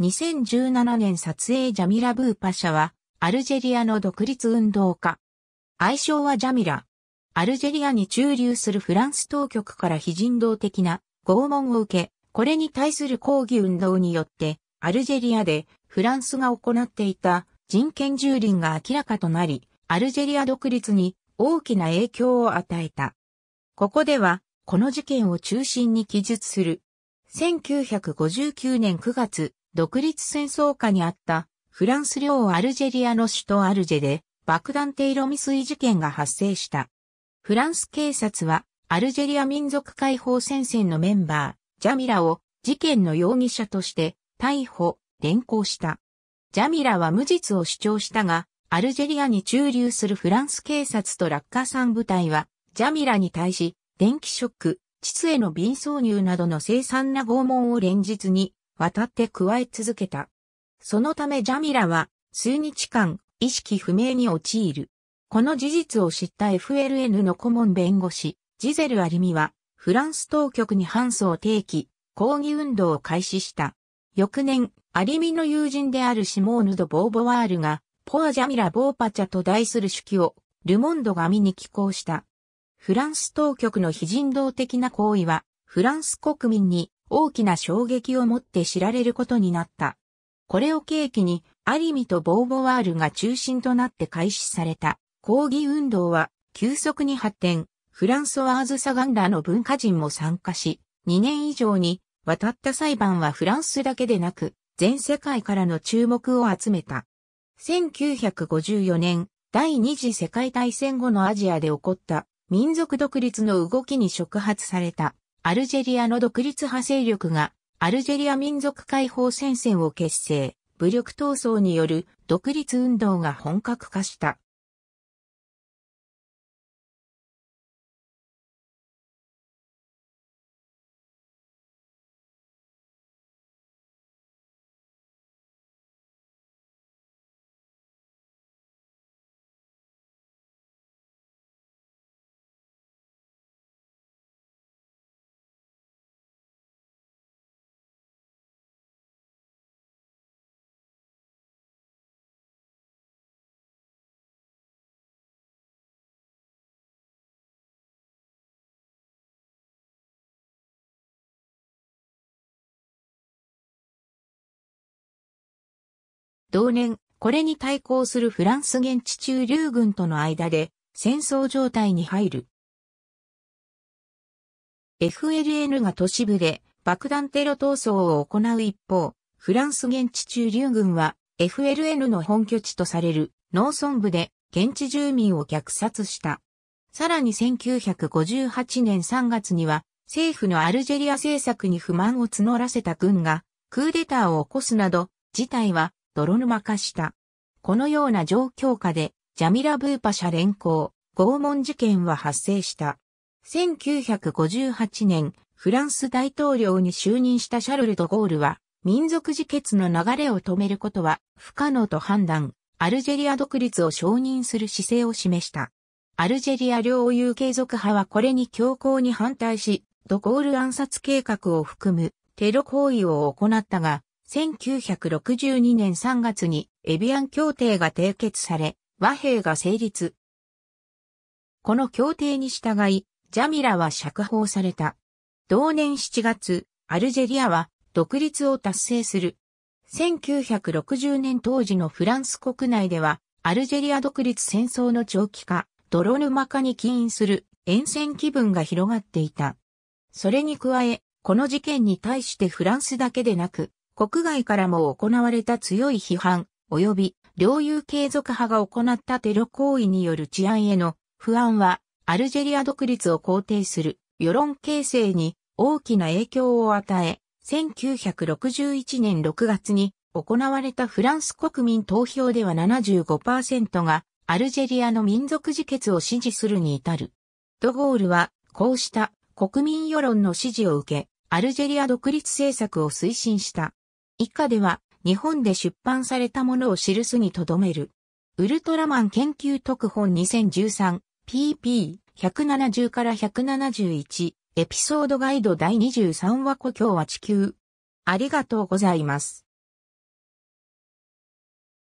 2017年撮影ジャミラ・ブーパシャは、アルジェリアの独立運動家。愛称はジャミラ。アルジェリアに駐留するフランス当局から非人道的な拷問を受け、これに対する抗議運動によって、アルジェリアでフランスが行っていた人権蹂躙が明らかとなり、アルジェリア独立に大きな影響を与えた。ここでは、この事件を中心に記述する。1959年9月、独立戦争下にあったフランス領アルジェリアの首都アルジェで爆弾テロ未遂事件が発生した。フランス警察はアルジェリア民族解放戦線のメンバー、ジャミラを事件の容疑者として逮捕、連行した。ジャミラは無実を主張したが、アルジェリアに駐留するフランス警察とラッカーん部隊は、ジャミラに対し、電気ショック、地への瓶挿入などの凄惨な拷問を連日に渡って加え続けた。そのためジャミラは数日間意識不明に陥る。この事実を知った FLN の顧問弁護士、ジゼル・アリミは、フランス当局に反訴を提起、抗議運動を開始した。翌年、アリミの友人であるシモーヌ・ド・ボーボワールが、ポア・ジャミラ・ボーパチャと題する手記を、ルモンドが見に寄稿した。フランス当局の非人道的な行為は、フランス国民に大きな衝撃をもって知られることになった。これを契機に、アリミとボーボワールが中心となって開始された抗議運動は急速に発展、フランソワーズ・サガンらの文化人も参加し、2年以上に渡った裁判はフランスだけでなく、全世界からの注目を集めた。1954年、第二次世界大戦後のアジアで起こった民族独立の動きに触発されたアルジェリアの独立派勢力が、アルジェリア民族解放戦線を結成、武力闘争による独立運動が本格化した。同年、これに対抗するフランス現地中流軍との間で戦争状態に入る。FLN が都市部で爆弾テロ闘争を行う一方、フランス現地中流軍は FLN の本拠地とされる農村部で現地住民を虐殺した。さらに1958年3月には政府のアルジェリア政策に不満を募らせた軍がクーデターを起こすなど事態は泥沼化した。このような状況下で、ジャミラ・ブーパ社連行、拷問事件は発生した。1958年、フランス大統領に就任したシャルル・ド・ゴールは、民族自決の流れを止めることは不可能と判断、アルジェリア独立を承認する姿勢を示した。アルジェリア領有継続派はこれに強硬に反対し、ドゴール暗殺計画を含むテロ行為を行ったが、1962年3月にエビアン協定が締結され、和平が成立。この協定に従い、ジャミラは釈放された。同年7月、アルジェリアは独立を達成する。1960年当時のフランス国内では、アルジェリア独立戦争の長期化、泥沼化に起因する沿線気分が広がっていた。それに加え、この事件に対してフランスだけでなく、国外からも行われた強い批判、及び領有継続派が行ったテロ行為による治安への不安は、アルジェリア独立を肯定する世論形成に大きな影響を与え、1961年6月に行われたフランス国民投票では75%がアルジェリアの民族自決を支持するに至る。ドゴールはこうした国民世論の支持を受け、アルジェリア独立政策を推進した。以下では、日本で出版されたものを記すにとどめる。ウルトラマン研究特本 2013PP170 から171エピソードガイド第23話故郷は地球。ありがとうございます。